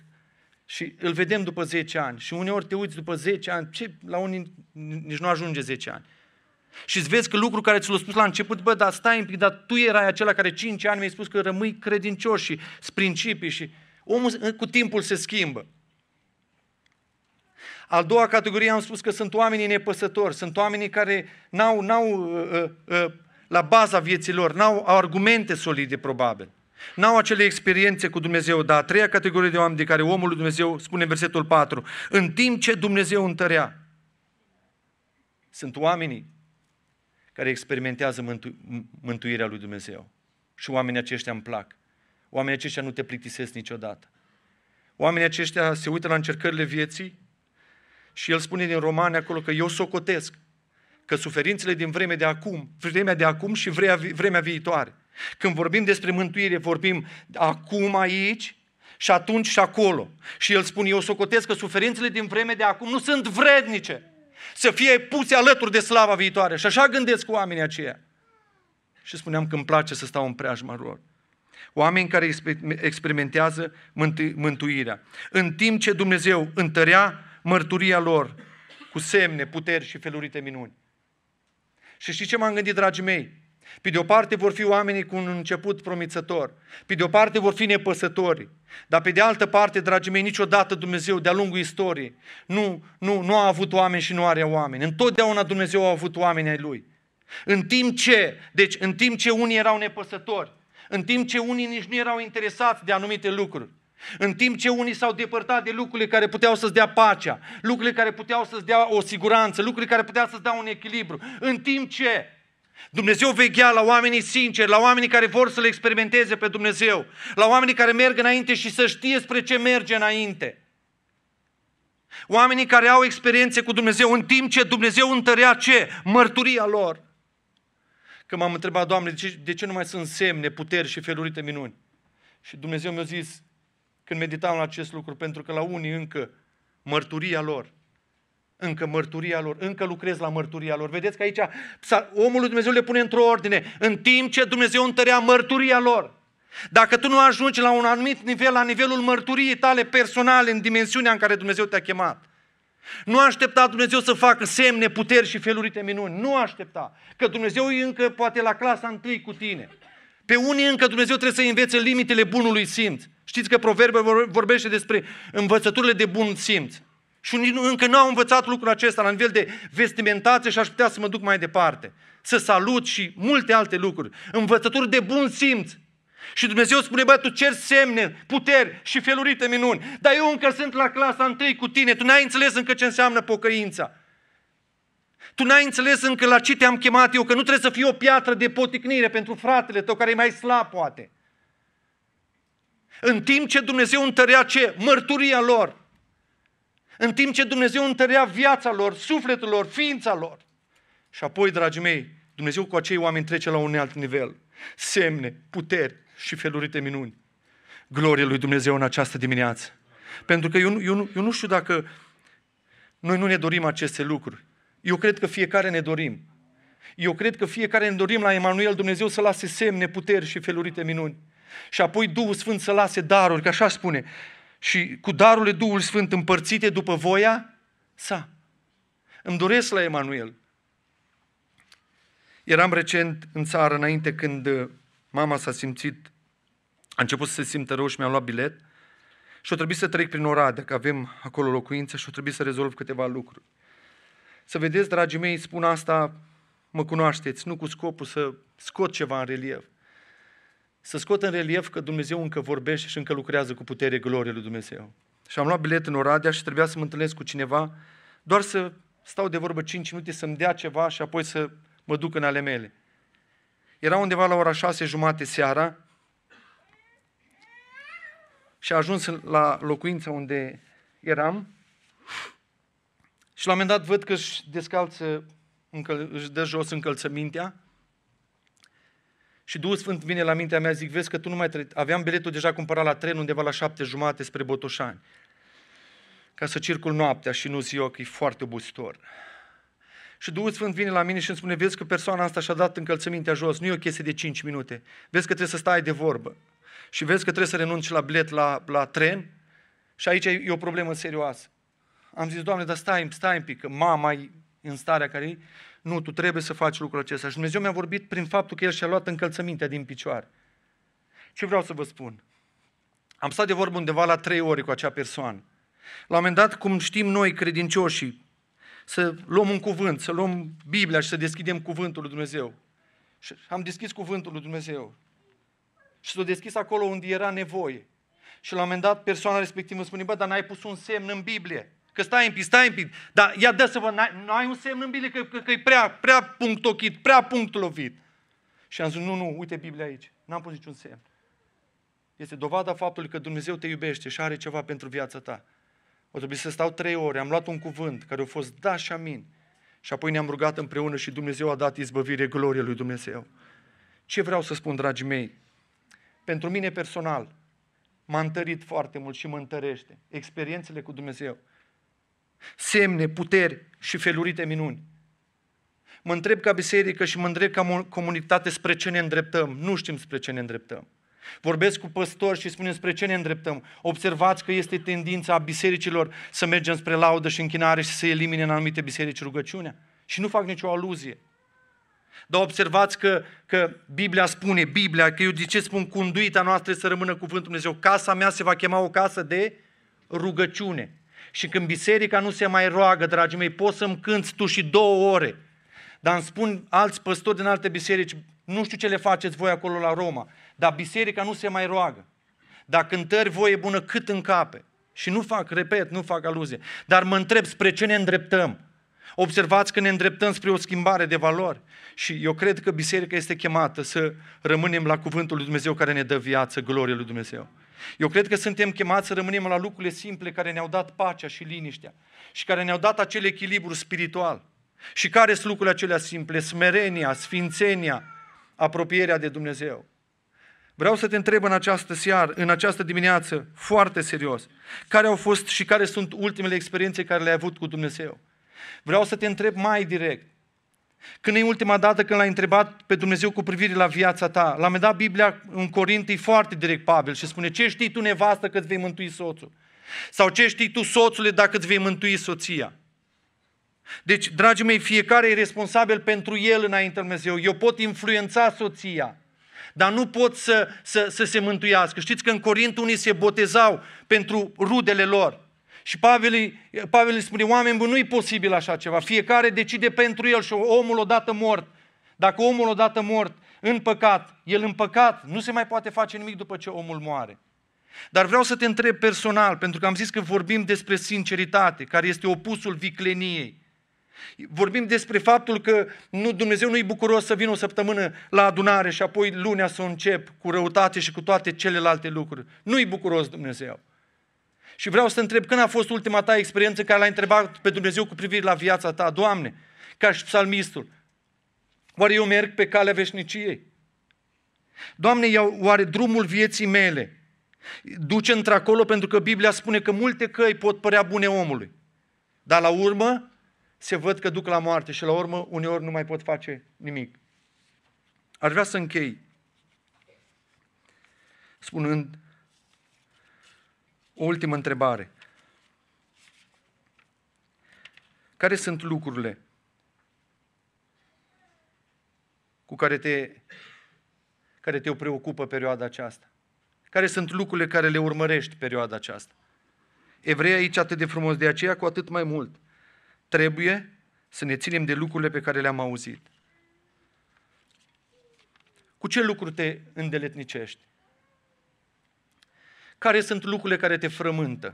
Și îl vedem după 10 ani. Și uneori te uiți după 10 ani, ce, la unii nici nu ajunge 10 ani. Și îți vezi că lucru care ți l-a spus la început, bă, dar stai un pic, dar tu erai acela care 5 ani mi-ai spus că rămâi credincios și principii și omul cu timpul se schimbă. Al doua categorie am spus că sunt oamenii nepăsători, sunt oamenii care n-au, n-au uh, uh, uh la baza vieților, n-au argumente solide probabil. N-au acele experiențe cu Dumnezeu, dar a treia categorie de oameni de care omul lui Dumnezeu spune în versetul 4, în timp ce Dumnezeu întărea, sunt oamenii care experimentează mântu- mântuirea lui Dumnezeu. Și oamenii aceștia îmi plac. Oamenii aceștia nu te plictisesc niciodată. Oamenii aceștia se uită la încercările vieții și el spune din Romani acolo că eu socotesc că suferințele din vremea de acum, vremea de acum și vremea viitoare când vorbim despre mântuire, vorbim acum aici și atunci și acolo. Și el spune, eu socotesc că suferințele din vreme de acum nu sunt vrednice să fie puse alături de slava viitoare. Și așa gândesc oamenii aceia. Și spuneam că îmi place să stau în preajma lor. Oameni care experimentează mântuirea. În timp ce Dumnezeu întărea mărturia lor cu semne, puteri și felurite minuni. Și știți ce m-am gândit, dragii mei? Pe de o parte vor fi oamenii cu un început promițător, pe de o parte vor fi nepăsători, dar pe de altă parte, dragii mei, niciodată Dumnezeu de-a lungul istoriei nu, nu, nu a avut oameni și nu are oameni. Întotdeauna Dumnezeu a avut oameni ai Lui. În timp ce, deci în timp ce unii erau nepăsători, în timp ce unii nici nu erau interesați de anumite lucruri, în timp ce unii s-au depărtat de lucrurile care puteau să-ți dea pacea, lucrurile care puteau să-ți dea o siguranță, lucrurile care puteau să-ți dea un echilibru, în timp ce Dumnezeu veghea la oamenii sinceri, la oamenii care vor să-L experimenteze pe Dumnezeu, la oamenii care merg înainte și să știe spre ce merge înainte. Oamenii care au experiențe cu Dumnezeu, în timp ce Dumnezeu întărea ce? Mărturia lor. Că m-am întrebat, Doamne, de ce, de ce nu mai sunt semne, puteri și felurite minuni? Și Dumnezeu mi-a zis, când meditam la acest lucru, pentru că la unii încă mărturia lor încă mărturia lor, încă lucrez la mărturia lor. Vedeți că aici omul lui Dumnezeu le pune într-o ordine, în timp ce Dumnezeu întărea mărturia lor. Dacă tu nu ajungi la un anumit nivel, la nivelul mărturiei tale personale, în dimensiunea în care Dumnezeu te-a chemat, nu aștepta Dumnezeu să facă semne, puteri și felurite minuni. Nu aștepta. Că Dumnezeu e încă poate la clasa întâi cu tine. Pe unii încă Dumnezeu trebuie să învețe limitele bunului simț. Știți că proverbe vorbește despre învățăturile de bun simț. Și unii încă nu au învățat lucrul acesta la nivel de vestimentație și aș putea să mă duc mai departe. Să salut și multe alte lucruri. Învățături de bun simț. Și Dumnezeu spune, băi, tu ceri semne, puteri și felurite minuni. Dar eu încă sunt la clasa întâi cu tine. Tu n-ai înțeles încă ce înseamnă pocăința. Tu n-ai înțeles încă la ce te-am chemat eu, că nu trebuie să fii o piatră de poticnire pentru fratele tău care e mai slab, poate. În timp ce Dumnezeu întărea ce? Mărturia lor. În timp ce Dumnezeu întărea viața lor, sufletul lor, ființa lor. Și apoi, dragii mei, Dumnezeu cu acei oameni trece la un alt nivel. Semne, puteri și felurite minuni. Glorie lui Dumnezeu în această dimineață. Pentru că eu, nu, eu, eu nu știu dacă noi nu ne dorim aceste lucruri. Eu cred că fiecare ne dorim. Eu cred că fiecare ne dorim la Emanuel Dumnezeu să lase semne, puteri și felurite minuni. Și apoi Duhul Sfânt să lase daruri, că așa spune și cu darurile Duhul Sfânt împărțite după voia sa. Îmi doresc la Emanuel. Eram recent în țară înainte când uh, mama s-a simțit, a început să se simtă rău și mi-a luat bilet și o trebuie să trec prin Oradea, că avem acolo locuință și o trebuie să rezolv câteva lucruri. Să vedeți, dragii mei, spun asta, mă cunoașteți, nu cu scopul să scot ceva în relief, să scot în relief că Dumnezeu încă vorbește și încă lucrează cu putere glorie lui Dumnezeu. Și am luat bilet în Oradea și trebuia să mă întâlnesc cu cineva, doar să stau de vorbă 5 minute, să-mi dea ceva și apoi să mă duc în ale mele. Era undeva la ora 6 jumate seara și a ajuns la locuința unde eram și la un moment dat văd că își descalță, își dă jos încălțămintea și Duhul Sfânt vine la mintea mea, zic, vezi că tu nu mai trebuie. Aveam biletul deja cumpărat la tren undeva la șapte jumate spre Botoșani. Ca să circul noaptea și nu ziua, că e foarte obositor. Și Duhul Sfânt vine la mine și îmi spune, vezi că persoana asta și-a dat încălțămintea jos, nu e o chestie de 5 minute. Vezi că trebuie să stai de vorbă. Și vezi că trebuie să renunți la bilet la, la tren. Și aici e o problemă serioasă. Am zis, Doamne, dar stai, stai un pic, că mama e în starea care e. Nu, tu trebuie să faci lucrul acesta. Și Dumnezeu mi-a vorbit prin faptul că El și-a luat încălțămintea din picioare. Ce vreau să vă spun? Am stat de vorbă undeva la trei ore cu acea persoană. La un moment dat, cum știm noi credincioșii, să luăm un cuvânt, să luăm Biblia și să deschidem cuvântul lui Dumnezeu. Și am deschis cuvântul lui Dumnezeu. Și s a deschis acolo unde era nevoie. Și la un moment dat persoana respectivă îmi spune, bă, dar n-ai pus un semn în Biblie că stai împit, stai împit. Dar ia dă să vă, nu ai un semn în Biblie că, că, că e prea, prea punct ochit, prea punct lovit. Și am zis, nu, nu, uite Biblia aici. N-am pus niciun semn. Este dovada faptului că Dumnezeu te iubește și are ceva pentru viața ta. O trebuie să stau trei ore, am luat un cuvânt care a fost da și amin. Și apoi ne-am rugat împreună și Dumnezeu a dat izbăvire glorie lui Dumnezeu. Ce vreau să spun, dragii mei? Pentru mine personal, m-a întărit foarte mult și mă întărește experiențele cu Dumnezeu semne, puteri și felurite minuni. Mă întreb ca biserică și mă întreb ca comunitate spre ce ne îndreptăm. Nu știm spre ce ne îndreptăm. Vorbesc cu păstori și spunem spre ce ne îndreptăm. Observați că este tendința a bisericilor să mergem spre laudă și închinare și să elimine în anumite biserici rugăciunea. Și nu fac nicio aluzie. Dar observați că, că Biblia spune, Biblia, că eu de ce spun conduita noastră să rămână cuvântul Dumnezeu. Casa mea se va chema o casă de rugăciune. Și când biserica nu se mai roagă, dragii mei, poți să-mi cânți tu și două ore. Dar îmi spun alți păstori din alte biserici, nu știu ce le faceți voi acolo la Roma, dar biserica nu se mai roagă. Dar cântări voi e bună cât cape. Și nu fac, repet, nu fac aluzie. Dar mă întreb spre ce ne îndreptăm. Observați că ne îndreptăm spre o schimbare de valori. Și eu cred că biserica este chemată să rămânem la cuvântul lui Dumnezeu care ne dă viață, glorie lui Dumnezeu. Eu cred că suntem chemați să rămânem la lucrurile simple care ne-au dat pacea și liniștea și care ne-au dat acel echilibru spiritual. Și care sunt lucrurile acelea simple? Smerenia, sfințenia, apropierea de Dumnezeu. Vreau să te întreb în această seară, în această dimineață, foarte serios, care au fost și care sunt ultimele experiențe care le-ai avut cu Dumnezeu? Vreau să te întreb mai direct, când e ultima dată când l-ai întrebat pe Dumnezeu cu privire la viața ta? l am dat Biblia în Corint foarte direct Pavel și spune ce știi tu nevastă că îți vei mântui soțul? Sau ce știi tu soțule dacă îți vei mântui soția? Deci, dragii mei, fiecare e responsabil pentru el înainte lui Dumnezeu. Eu pot influența soția, dar nu pot să, să, să se mântuiască. Știți că în Corint unii se botezau pentru rudele lor. Și Pavel îi, Pavel îi spune, oameni buni, nu-i posibil așa ceva. Fiecare decide pentru el și omul odată mort. Dacă omul odată mort în păcat, el în păcat, nu se mai poate face nimic după ce omul moare. Dar vreau să te întreb personal, pentru că am zis că vorbim despre sinceritate, care este opusul vicleniei. Vorbim despre faptul că nu, Dumnezeu nu-i bucuros să vină o săptămână la adunare și apoi lunea să o încep cu răutate și cu toate celelalte lucruri. Nu-i bucuros Dumnezeu. Și vreau să întreb, când a fost ultima ta experiență care l-a întrebat pe Dumnezeu cu privire la viața ta? Doamne, ca și psalmistul, oare eu merg pe calea veșniciei? Doamne, iau oare drumul vieții mele duce într-acolo pentru că Biblia spune că multe căi pot părea bune omului, dar la urmă se văd că duc la moarte și la urmă uneori nu mai pot face nimic. Ar vrea să închei spunând o ultimă întrebare. Care sunt lucrurile cu care te, care te preocupă perioada aceasta? Care sunt lucrurile care le urmărești perioada aceasta? Evrei aici atât de frumos, de aceea cu atât mai mult. Trebuie să ne ținem de lucrurile pe care le-am auzit. Cu ce lucruri te îndeletnicești? Care sunt lucrurile care te frământă?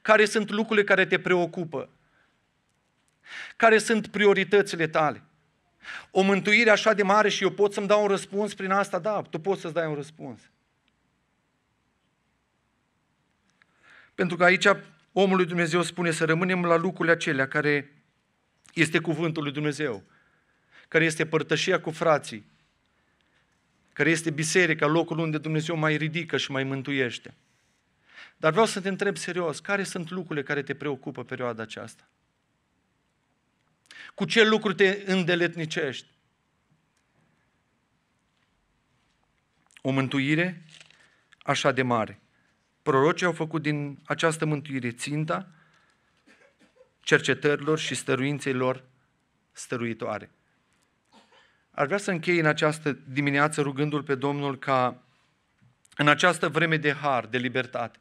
Care sunt lucrurile care te preocupă? Care sunt prioritățile tale? O mântuire așa de mare și eu pot să-mi dau un răspuns prin asta? Da, tu poți să-ți dai un răspuns. Pentru că aici omul lui Dumnezeu spune să rămânem la lucrurile acelea care este cuvântul lui Dumnezeu, care este părtășia cu frații, care este biserica, locul unde Dumnezeu mai ridică și mai mântuiește. Dar vreau să te întreb serios, care sunt lucrurile care te preocupă perioada aceasta? Cu ce lucruri te îndeletnicești? O mântuire așa de mare. Prorocii au făcut din această mântuire ținta cercetărilor și stăruinței lor stăruitoare. Aș vrea să închei în această dimineață rugându-L pe Domnul ca în această vreme de har, de libertate,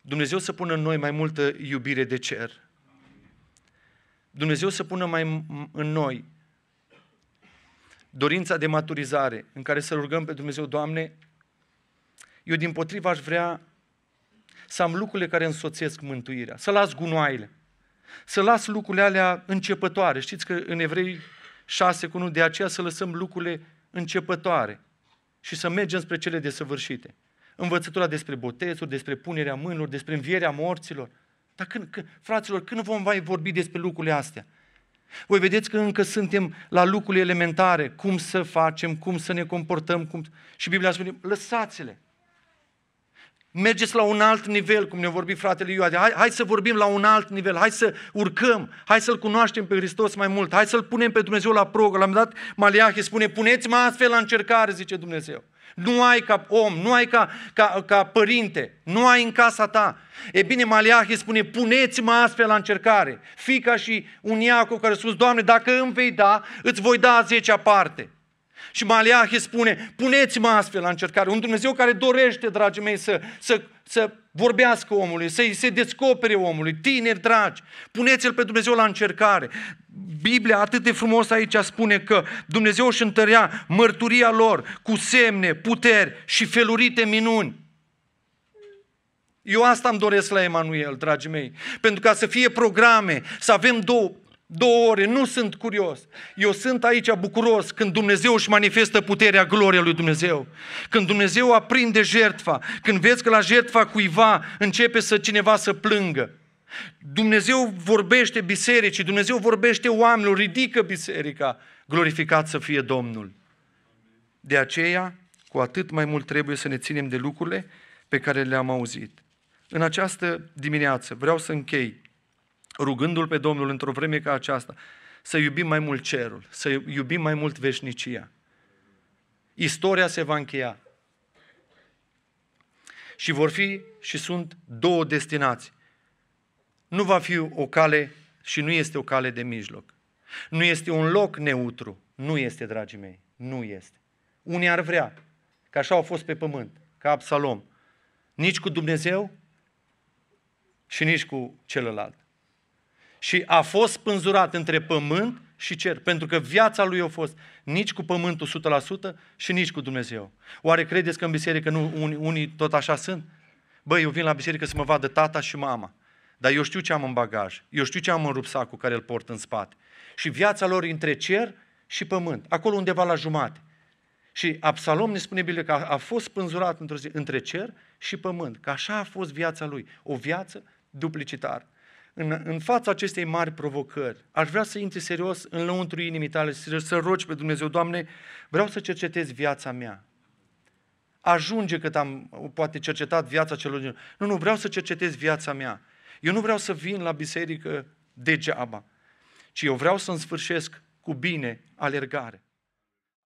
Dumnezeu să pună în noi mai multă iubire de cer. Dumnezeu să pună mai în noi dorința de maturizare în care să rugăm pe Dumnezeu, Doamne, eu din potriva aș vrea să am lucrurile care însoțesc mântuirea, să las gunoaile, să las lucrurile alea începătoare. Știți că în evrei 6 cu 1, de aceea să lăsăm lucrurile începătoare și să mergem spre cele desăvârșite. Învățătura despre botezuri, despre punerea mâinilor, despre învierea morților. Dar când, când, fraților, când vom mai vorbi despre lucrurile astea? Voi vedeți că încă suntem la lucrurile elementare, cum să facem, cum să ne comportăm, cum... și Biblia spune, lăsați-le. Mergeți la un alt nivel, cum ne-a vorbit fratele Ioade. Hai, hai să vorbim la un alt nivel, hai să urcăm, hai să-L cunoaștem pe Hristos mai mult, hai să-L punem pe Dumnezeu la prog. L-am dat, Maliahie, spune, puneți-mă astfel la încercare, zice Dumnezeu. Nu ai ca om, nu ai ca, ca, ca părinte, nu ai în casa ta. E bine, Maliahie spune, puneți-mă astfel la încercare. Fica și un Iacob care a spus, Doamne, dacă îmi vei da, îți voi da a zecea parte. Și Maliahi spune, puneți-mă astfel la încercare. Un Dumnezeu care dorește, dragii mei, să, să, să vorbească omului, să-i se descopere omului, tineri dragi, puneți-l pe Dumnezeu la încercare. Biblia atât de frumos aici spune că Dumnezeu își întărea mărturia lor cu semne, puteri și felurite minuni. Eu asta îmi doresc la Emanuel, dragii mei, pentru ca să fie programe, să avem două, Două ore, nu sunt curios. Eu sunt aici bucuros când Dumnezeu își manifestă puterea, gloria lui Dumnezeu. Când Dumnezeu aprinde jertfa, când vezi că la jertfa cuiva începe să cineva să plângă. Dumnezeu vorbește bisericii, Dumnezeu vorbește oamenilor, ridică biserica. Glorificat să fie Domnul. De aceea, cu atât mai mult trebuie să ne ținem de lucrurile pe care le-am auzit. În această dimineață vreau să închei rugându-L pe Domnul într-o vreme ca aceasta, să iubim mai mult cerul, să iubim mai mult veșnicia. Istoria se va încheia. Și vor fi și sunt două destinații. Nu va fi o cale și nu este o cale de mijloc. Nu este un loc neutru. Nu este, dragii mei. Nu este. Unii ar vrea, că așa au fost pe pământ, ca Absalom. Nici cu Dumnezeu și nici cu celălalt și a fost spânzurat între pământ și cer, pentru că viața lui a fost nici cu pământul 100% și nici cu Dumnezeu. Oare credeți că în biserică nu unii, unii tot așa sunt? Băi, eu vin la biserică să mă vadă tata și mama, dar eu știu ce am în bagaj, eu știu ce am în rupsacul care îl port în spate. Și viața lor între cer și pământ, acolo undeva la jumate. Și Absalom ne spune bine că a, a fost spânzurat între cer și pământ, că așa a fost viața lui, o viață duplicitară în, în fața acestei mari provocări, aș vrea să intri serios în lăuntru inimii tale și să rogi pe Dumnezeu, Doamne, vreau să cercetez viața mea. Ajunge cât am poate cercetat viața celor din Nu, nu, vreau să cercetez viața mea. Eu nu vreau să vin la biserică degeaba, ci eu vreau să-mi sfârșesc cu bine alergare.